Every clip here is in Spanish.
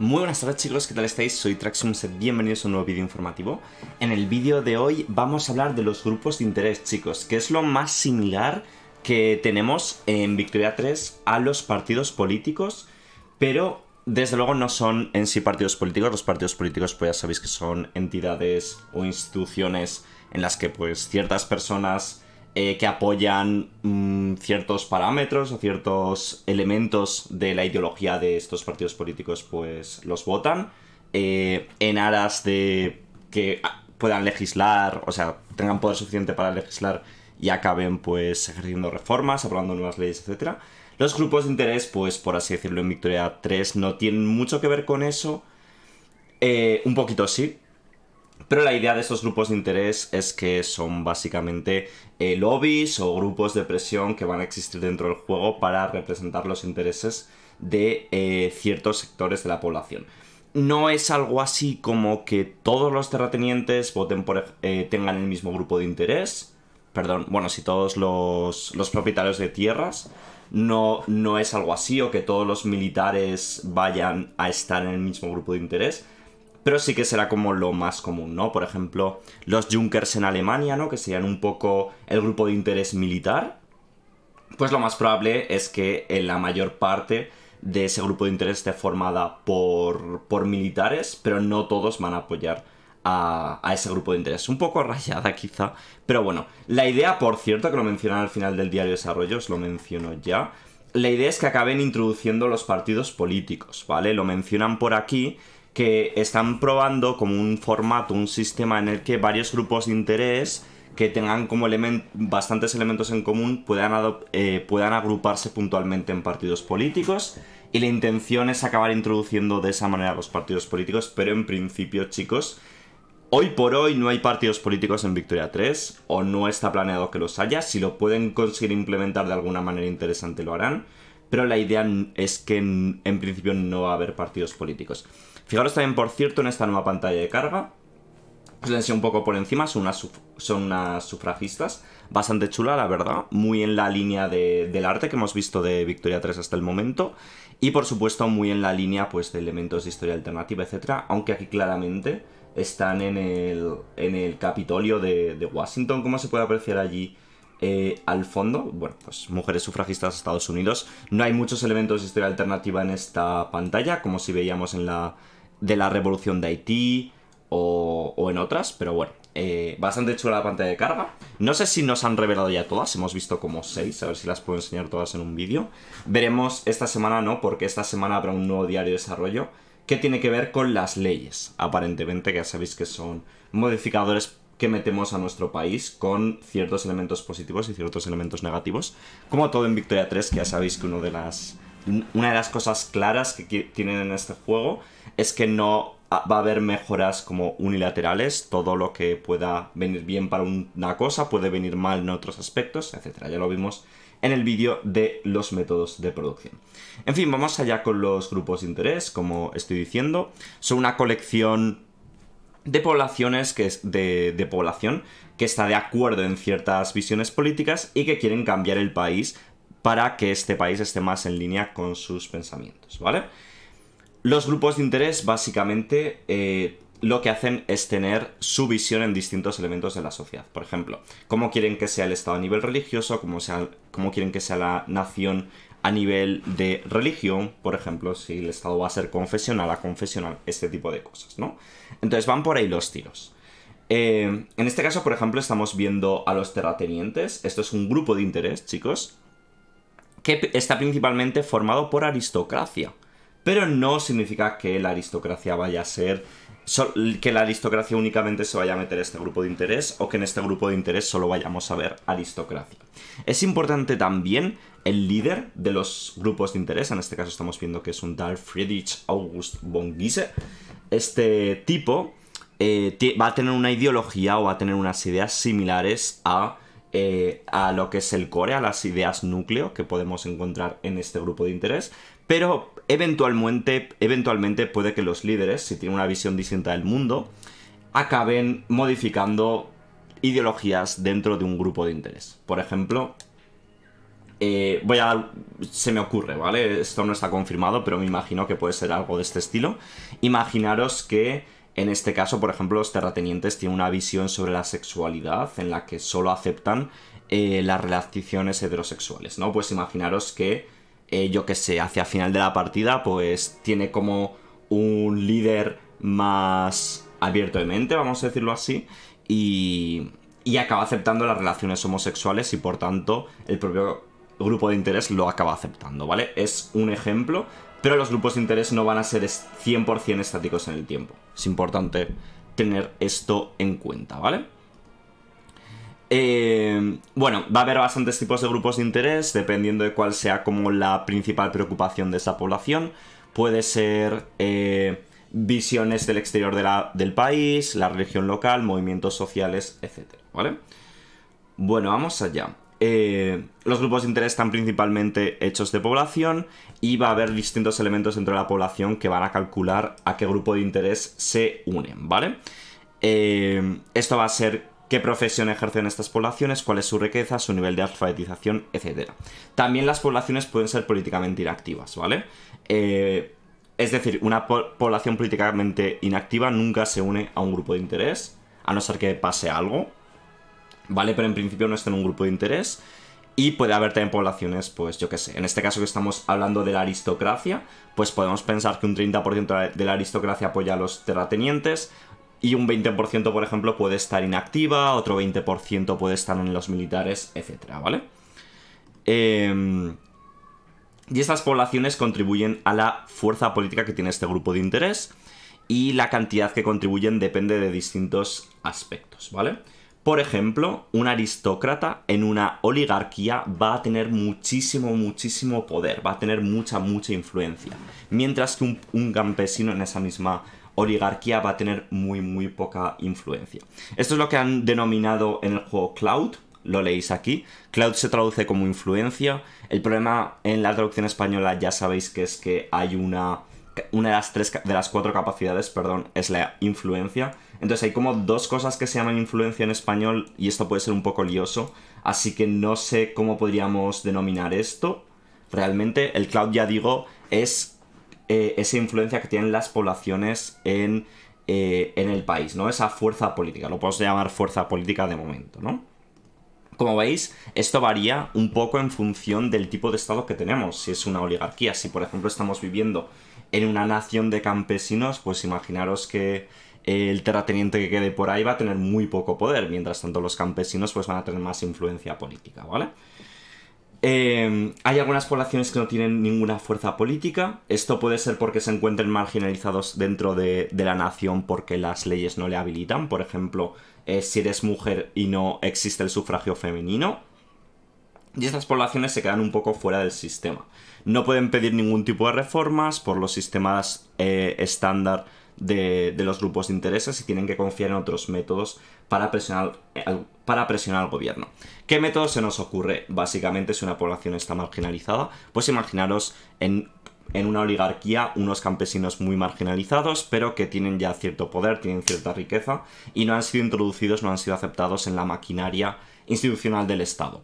Muy buenas tardes chicos, ¿qué tal estáis? Soy Traxumset, bienvenidos a un nuevo vídeo informativo. En el vídeo de hoy vamos a hablar de los grupos de interés chicos, que es lo más similar que tenemos en Victoria 3 a los partidos políticos, pero desde luego no son en sí partidos políticos, los partidos políticos pues ya sabéis que son entidades o instituciones en las que pues ciertas personas eh, que apoyan mm, ciertos parámetros o ciertos elementos de la ideología de estos partidos políticos, pues los votan eh, en aras de que puedan legislar, o sea, tengan poder suficiente para legislar y acaben pues ejerciendo reformas, aprobando nuevas leyes, etc. Los grupos de interés, pues por así decirlo, en Victoria 3 no tienen mucho que ver con eso. Eh, un poquito sí, pero la idea de esos grupos de interés es que son básicamente eh, lobbies o grupos de presión que van a existir dentro del juego para representar los intereses de eh, ciertos sectores de la población. No es algo así como que todos los terratenientes voten por, eh, tengan el mismo grupo de interés. Perdón, bueno, si todos los, los propietarios de tierras. No, no es algo así o que todos los militares vayan a estar en el mismo grupo de interés pero sí que será como lo más común, ¿no? Por ejemplo, los Junkers en Alemania, ¿no? Que serían un poco el grupo de interés militar, pues lo más probable es que en la mayor parte de ese grupo de interés esté formada por, por militares, pero no todos van a apoyar a, a, ese grupo de interés. Un poco rayada quizá, pero bueno. La idea, por cierto, que lo mencionan al final del diario Desarrollo, os lo menciono ya, la idea es que acaben introduciendo los partidos políticos, ¿vale? Lo mencionan por aquí que están probando como un formato, un sistema en el que varios grupos de interés que tengan como bastantes elementos en común puedan, eh, puedan agruparse puntualmente en partidos políticos y la intención es acabar introduciendo de esa manera los partidos políticos, pero en principio chicos, hoy por hoy no hay partidos políticos en Victoria 3 o no está planeado que los haya, si lo pueden conseguir implementar de alguna manera interesante lo harán, pero la idea es que en principio no va a haber partidos políticos. Fijaros también, por cierto, en esta nueva pantalla de carga. Os pues les un poco por encima, son unas, son unas sufragistas. Bastante chula, la verdad. Muy en la línea del arte que hemos visto de Victoria 3 hasta el momento. Y por supuesto, muy en la línea pues, de elementos de historia alternativa, etc., Aunque aquí claramente están en el, en el Capitolio de, Washington, como se puede apreciar allí eh, al fondo. Bueno, pues mujeres sufragistas de Estados Unidos. No hay muchos elementos de historia alternativa en esta pantalla, como si veíamos en la de la Revolución de Haití o, en otras, pero bueno. Eh, bastante chula la pantalla de carga. No sé si nos han revelado ya todas, hemos visto como seis, a ver si las puedo enseñar todas en un vídeo. Veremos esta semana, no, porque esta semana habrá un nuevo diario de desarrollo que tiene que ver con las leyes, aparentemente, que ya sabéis que son modificadores que metemos a nuestro país con ciertos elementos positivos y ciertos elementos negativos, como todo en Victoria 3, que ya sabéis que uno de las una de las cosas claras que tienen en este juego es que no ah, va a haber mejoras como unilaterales, todo lo que pueda venir bien para una cosa puede venir mal en otros aspectos, etcétera. Ya lo vimos en el vídeo de los métodos de producción. En fin, vamos allá con los grupos de interés, como estoy diciendo. Son una colección de poblaciones que es de, de población que está de acuerdo en ciertas visiones políticas y que quieren cambiar el país para que este país esté más en línea con sus pensamientos, ¿vale? Los grupos de interés básicamente eh, lo que hacen es tener su visión en distintos elementos de la sociedad. Por ejemplo, cómo quieren que sea el Estado a nivel religioso, cómo, sea, quieren que sea la nación a nivel de religión, por ejemplo, si el Estado va a ser confesional a confesional, este tipo de cosas, ¿no? Entonces van por ahí los tiros. Eh, en este caso, por ejemplo, estamos viendo a los terratenientes. Esto es un grupo de interés, chicos, que está principalmente formado por aristocracia. Pero no significa que la aristocracia vaya a ser que la aristocracia únicamente se vaya a meter este grupo de interés o que en este grupo de interés solo vayamos a ver aristocracia. Es importante también el líder de los grupos de interés, en este caso estamos viendo que es un tal Friedrich August von Giese. Este tipo eh, va a tener una ideología o va a tener unas ideas similares a eh, a lo que es el core, a las ideas núcleo que podemos encontrar en este grupo de interés, pero eventualmente, eventualmente puede que los líderes, si tienen una visión distinta del mundo, acaben modificando ideologías dentro de un grupo de interés. Por ejemplo, eh, voy a se me ocurre, ¿vale? Esto no está confirmado, pero me imagino que puede ser algo de este estilo. Imaginaros que en este caso, por ejemplo, los terratenientes tienen una visión sobre la sexualidad en la que solo aceptan eh, las relaciones heterosexuales, ¿no? Pues imaginaros que, eh, yo que sé, hacia final de la partida, pues tiene como un líder más abierto de mente, vamos a decirlo así, y, y acaba aceptando las relaciones homosexuales y por tanto el propio grupo de interés lo acaba aceptando, ¿vale? Es un ejemplo pero los grupos de interés no van a ser 100% estáticos en el tiempo. Es importante tener esto en cuenta, ¿vale? Eh, bueno, va a haber bastantes tipos de grupos de interés, dependiendo de cuál sea como la principal preocupación de esa población. Puede ser eh, visiones del exterior del país, la religión local, movimientos sociales, etc. ¿Vale? Bueno, vamos allá. Eh, los grupos de interés están principalmente hechos de población y va a haber distintos elementos dentro de la población que van a calcular a qué grupo de interés se unen, ¿vale? Eh, esto va a ser qué profesión ejercen estas poblaciones, cuál es su riqueza, su nivel de alfabetización, etc. También las poblaciones pueden ser políticamente inactivas, ¿vale? Eh, es decir, una población políticamente inactiva nunca se une a un grupo de interés, a no ser que pase algo, ¿vale? Pero en principio no está en un grupo de interés. Y puede haber también poblaciones, pues yo qué sé, en este caso que estamos hablando de la aristocracia, pues podemos pensar que un 30% de la aristocracia apoya a los terratenientes, y un 20% por ejemplo puede estar inactiva, otro 20% puede estar en los militares, etcétera, ¿vale? Em, y estas poblaciones contribuyen a la fuerza política que tiene este grupo de interés y la cantidad que contribuyen depende de distintos aspectos, ¿vale? Por ejemplo, un aristócrata en una oligarquía va a tener muchísimo, muchísimo poder, va a tener mucha, mucha influencia, mientras que un, campesino en esa misma oligarquía va a tener muy, muy poca influencia. Esto es lo que han denominado en el juego Cloud, lo leéis aquí. Cloud se traduce como influencia. El problema en la traducción española ya sabéis que es que hay una una de las tres de las cuatro capacidades, perdón, es la influencia. Entonces hay como dos cosas que se llaman influencia en español y esto puede ser un poco lioso, así que no sé cómo podríamos denominar esto. Realmente el cloud ya digo es eh, esa influencia que tienen las poblaciones en eh, en el país, ¿no? Esa fuerza política, lo podemos llamar fuerza política de momento, ¿no? Como veis, esto varía un poco en función del tipo de Estado que tenemos, si es una oligarquía, si por ejemplo estamos viviendo en una nación de campesinos, pues imaginaros que el terrateniente que quede por ahí va a tener muy poco poder, mientras tanto los campesinos pues van a tener más influencia política, ¿vale? Eh, hay algunas poblaciones que no tienen ninguna fuerza política. Esto puede ser porque se encuentren marginalizados dentro de, la nación porque las leyes no le habilitan. Por ejemplo, eh, si eres mujer y no existe el sufragio femenino. Y estas poblaciones se quedan un poco fuera del sistema. No pueden pedir ningún tipo de reformas por los sistemas eh, estándar de, los grupos de intereses y tienen que confiar en otros métodos para presionar, para presionar al gobierno. ¿Qué método se nos ocurre? Básicamente, si una población está marginalizada, pues imaginaros en en una oligarquía unos campesinos muy marginalizados, pero que tienen ya cierto poder, tienen cierta riqueza y no han sido introducidos, no han sido aceptados en la maquinaria institucional del Estado.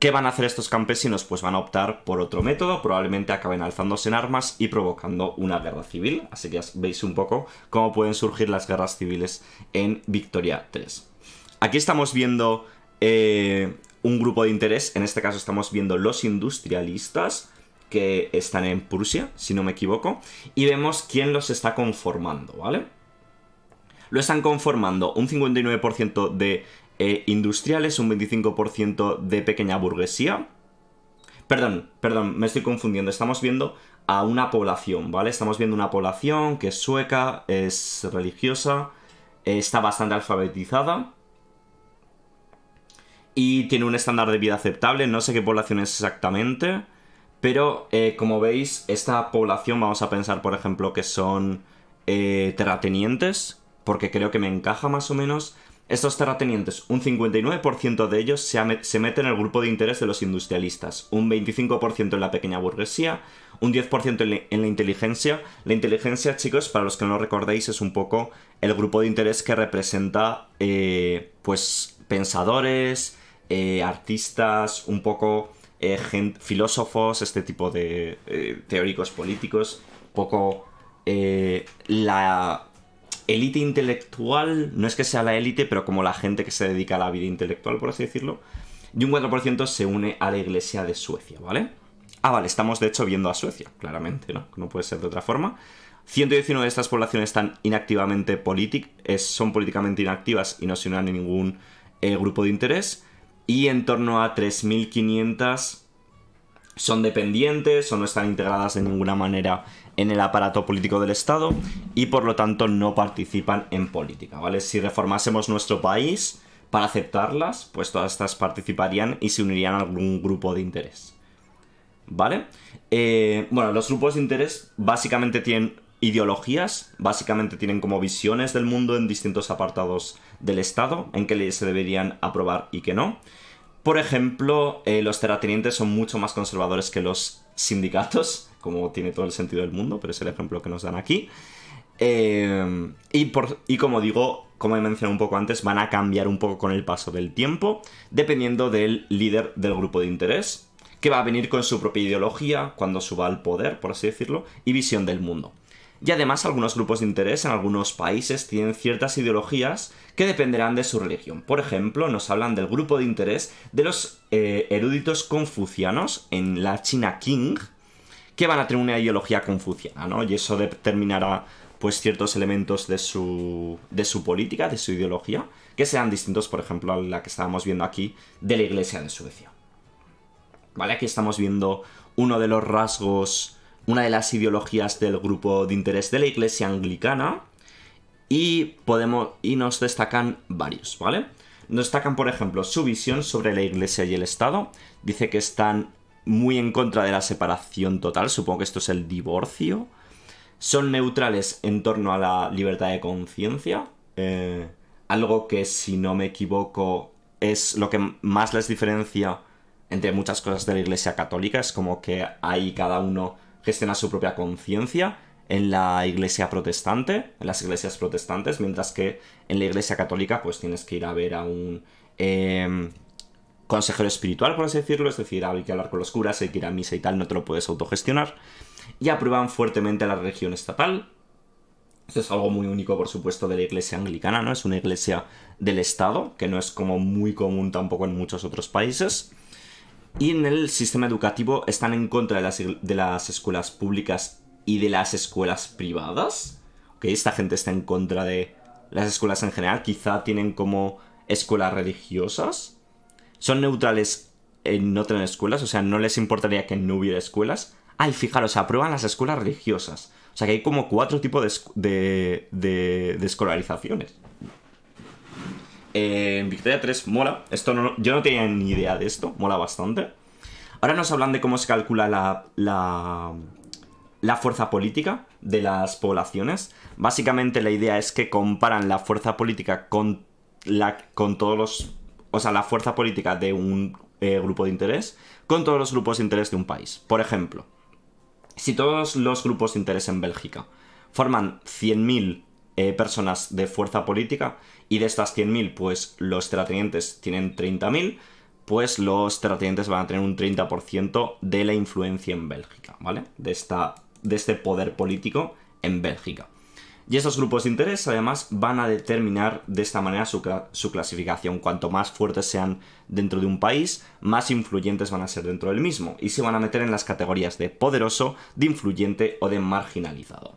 ¿Qué van a hacer estos campesinos? Pues van a optar por otro método, probablemente acaben alzándose en armas y provocando una guerra civil, así que ya veis un poco cómo pueden surgir las guerras civiles en Victoria 3. Aquí estamos viendo eh, un grupo de interés, en este caso estamos viendo los industrialistas, que están en Prusia, si no me equivoco, y vemos quién los está conformando, ¿vale? Lo están conformando un 59% de eh, industriales, un 25% de pequeña burguesía. Perdón, perdón, me estoy confundiendo. Estamos viendo a una población, ¿vale? Estamos viendo una población que es sueca, es religiosa, eh, está bastante alfabetizada y tiene un estándar de vida aceptable. No sé qué población es exactamente. Pero eh, como veis, esta población vamos a pensar, por ejemplo, que son eh, terratenientes, porque creo que me encaja más o menos. Estos terratenientes, un 59% de ellos se, se meten en el grupo de interés de los industrialistas, un 25% en la pequeña burguesía, un 10% en, la inteligencia. La inteligencia, chicos, para los que no lo recordéis, es un poco el grupo de interés que representa, eh, pues, pensadores, artistas, un poco eh, filósofos, este tipo de eh, teóricos políticos, poco eh, la élite intelectual, no es que sea la élite, pero como la gente que se dedica a la vida intelectual, por así decirlo, y un 4% se une a la iglesia de Suecia, ¿vale? Ah, vale, estamos de hecho viendo a Suecia, claramente, ¿no? No puede ser de otra forma. 119 de estas poblaciones están inactivamente políticas, son políticamente inactivas y no se unen a ningún grupo de interés y en torno a 3.500 son dependientes o no están integradas de ninguna manera en el aparato político del Estado y por lo tanto no participan en política, ¿vale? Si reformásemos nuestro país para aceptarlas, pues todas estas participarían y se unirían a algún grupo de interés, ¿vale? Eh, bueno, los grupos de interés básicamente tienen ideologías, básicamente tienen como visiones del mundo en distintos apartados del Estado, en qué leyes se deberían aprobar y qué no. Por ejemplo, eh, los terratenientes son mucho más conservadores que los sindicatos, como tiene todo el sentido del mundo, pero es el ejemplo que nos dan aquí. Eh, y, y como digo, como he mencionado un poco antes, van a cambiar un poco con el paso del tiempo, dependiendo del líder del grupo de interés, que va a venir con su propia ideología cuando suba al poder, por así decirlo, y visión del mundo y además algunos grupos de interés en algunos países tienen ciertas ideologías que dependerán de su religión. Por ejemplo, nos hablan del grupo de interés de los eh, eruditos confucianos en la China Qing, que van a tener una ideología confuciana, ¿no? Y eso determinará pues ciertos elementos de su, de su política, de su ideología, que sean distintos, por ejemplo, a la que estábamos viendo aquí de la Iglesia de Suecia. ¿Vale? Aquí estamos viendo uno de los rasgos una de las ideologías del grupo de interés de la Iglesia Anglicana y, podemos, y nos destacan varios, ¿vale? Nos destacan, por ejemplo, su visión sobre la Iglesia y el Estado. Dice que están muy en contra de la separación total, supongo que esto es el divorcio. Son neutrales en torno a la libertad de conciencia, eh, algo que, si no me equivoco, es lo que más les diferencia entre muchas cosas de la Iglesia Católica. Es como que ahí cada uno gestiona su propia conciencia en la iglesia protestante, en las iglesias protestantes, mientras que en la iglesia católica pues tienes que ir a ver a un em, consejero espiritual, por así decirlo, es decir, hay que hablar con los curas, hay que ir a misa y tal, no te lo puedes autogestionar. Y aprueban fuertemente la religión estatal. Esto es algo muy único, por supuesto, de la iglesia anglicana, ¿no? Es una iglesia del Estado, que no es como muy común tampoco en muchos otros países y en el sistema educativo están en contra de las, escuelas públicas y de las escuelas privadas. Ok, esta gente está en contra de las escuelas en general, quizá tienen como escuelas religiosas. Son neutrales en no tener escuelas, o sea, no les importaría que no hubiera escuelas. Ay, fijaros, aprueban las escuelas religiosas. O sea que hay como cuatro tipos de, de escolarizaciones. Victoria 3 mola. Esto yo no tenía ni idea de esto, mola bastante. Ahora nos hablan de cómo se calcula la, la, fuerza política de las poblaciones. Básicamente la idea es que comparan la fuerza política con, la, con todos los... O sea, la fuerza política de un eh, grupo de interés con todos los grupos de interés de un país. Por ejemplo, si todos los grupos de interés en Bélgica forman 100.000 eh, personas de fuerza política y de estas 100.000, pues los terratenientes tienen 30.000, pues los terratenientes van a tener un 30% de la influencia en Bélgica, ¿vale? De, esta, de este poder político en Bélgica. Y esos grupos de interés además van a determinar de esta manera su, clasificación. Cuanto más fuertes sean dentro de un país, más influyentes van a ser dentro del mismo y se van a meter en las categorías de poderoso, de influyente o de marginalizado.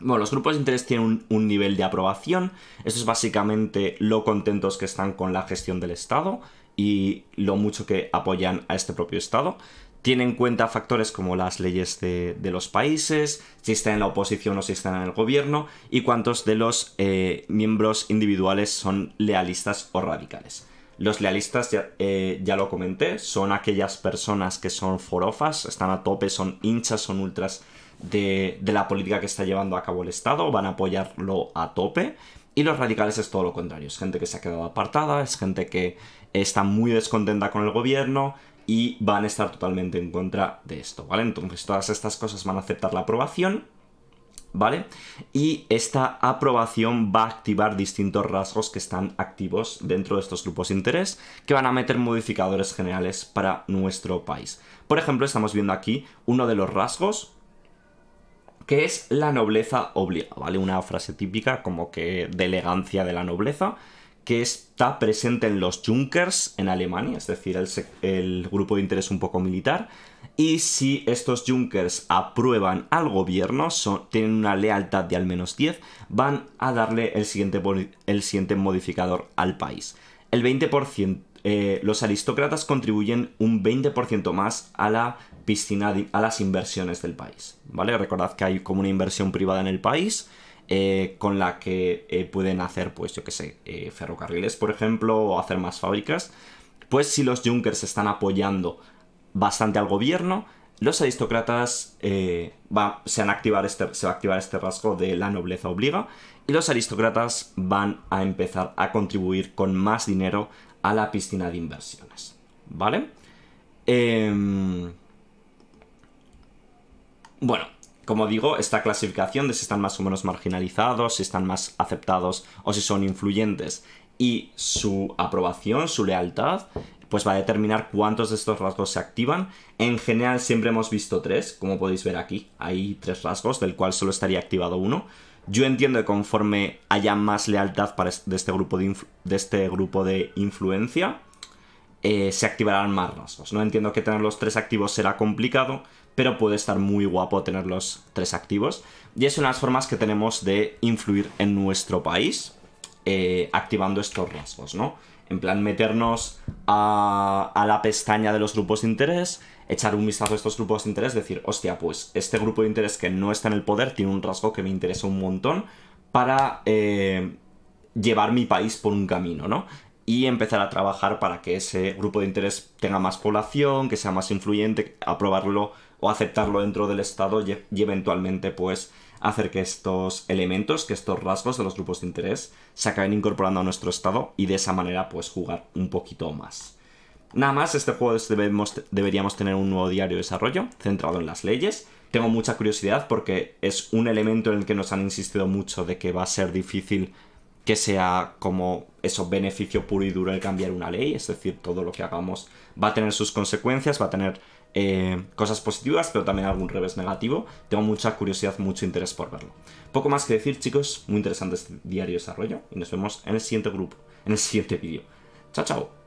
Bueno, los grupos de interés tienen un, nivel de aprobación. Eso es básicamente lo contentos que están con la gestión del Estado y lo mucho que apoyan a este propio Estado. Tienen en cuenta factores como las leyes de, los países, si están en la oposición o si están en el gobierno, y cuántos de los eh, miembros individuales son lealistas o radicales. Los lealistas, eh, ya, lo comenté, son aquellas personas que son forofas, están a tope, son hinchas, son ultras de, la política que está llevando a cabo el Estado, van a apoyarlo a tope. Y los radicales es todo lo contrario, es gente que se ha quedado apartada, es gente que está muy descontenta con el gobierno y van a estar totalmente en contra de esto, ¿vale? Entonces todas estas cosas van a aceptar la aprobación, ¿vale? Y esta aprobación va a activar distintos rasgos que están activos dentro de estos grupos de interés que van a meter modificadores generales para nuestro país. Por ejemplo, estamos viendo aquí uno de los rasgos que es la nobleza obligada, ¿vale? Una frase típica como que de elegancia de la nobleza, que está presente en los Junkers en Alemania, es decir, el, grupo de interés un poco militar, y si estos Junkers aprueban al gobierno, son, tienen una lealtad de al menos 10, van a darle el siguiente, el siguiente modificador al país. El 20%, eh, los aristócratas contribuyen un 20% más a la piscina a las inversiones del país. ¿Vale? Recordad que hay como una inversión privada en el país. Eh, con la que eh, pueden hacer, pues yo que sé, eh, ferrocarriles, por ejemplo, o hacer más fábricas. Pues si los Junkers están apoyando bastante al gobierno, los aristócratas se, van a activar este, se va a activar este rasgo de la nobleza obliga y los aristócratas van a empezar a contribuir con más dinero a la piscina de inversiones. ¿Vale? Em, bueno, como digo, esta clasificación de si están más o menos marginalizados, si están más aceptados o si son influyentes y su aprobación, su lealtad, pues va a determinar cuántos de estos rasgos se activan. En general siempre hemos visto tres, como podéis ver aquí. Hay tres rasgos, del cual solo estaría activado uno. Yo entiendo que conforme haya más lealtad para de, este grupo de, este grupo de influencia, eh, se activarán más rasgos. No entiendo que tener los tres activos será complicado, pero puede estar muy guapo tener los tres activos. Y es una de las formas que tenemos de influir en nuestro país eh, activando estos rasgos, ¿no? En plan, meternos a, la pestaña de los grupos de interés, echar un vistazo a estos grupos de interés, decir, hostia, pues este grupo de interés que no está en el poder tiene un rasgo que me interesa un montón para eh, llevar mi país por un camino, ¿no? Y empezar a trabajar para que ese grupo de interés tenga más población, que sea más influyente, aprobarlo o aceptarlo dentro del Estado y, eventualmente pues hacer que estos elementos, que estos rasgos de los grupos de interés se acaben incorporando a nuestro Estado y de esa manera pues jugar un poquito más. Nada más, este juego deberíamos tener un nuevo diario de desarrollo centrado en las leyes. Tengo mucha curiosidad porque es un elemento en el que nos han insistido mucho de que va a ser difícil que sea como eso beneficio puro y duro el cambiar una ley, es decir, todo lo que hagamos va a tener sus consecuencias, va a tener eh, cosas positivas, pero también algún revés negativo. Tengo mucha curiosidad, mucho interés por verlo. Poco más que decir, chicos, muy interesante este diario de desarrollo y nos vemos en el siguiente grupo, en el siguiente vídeo. Chao, chao.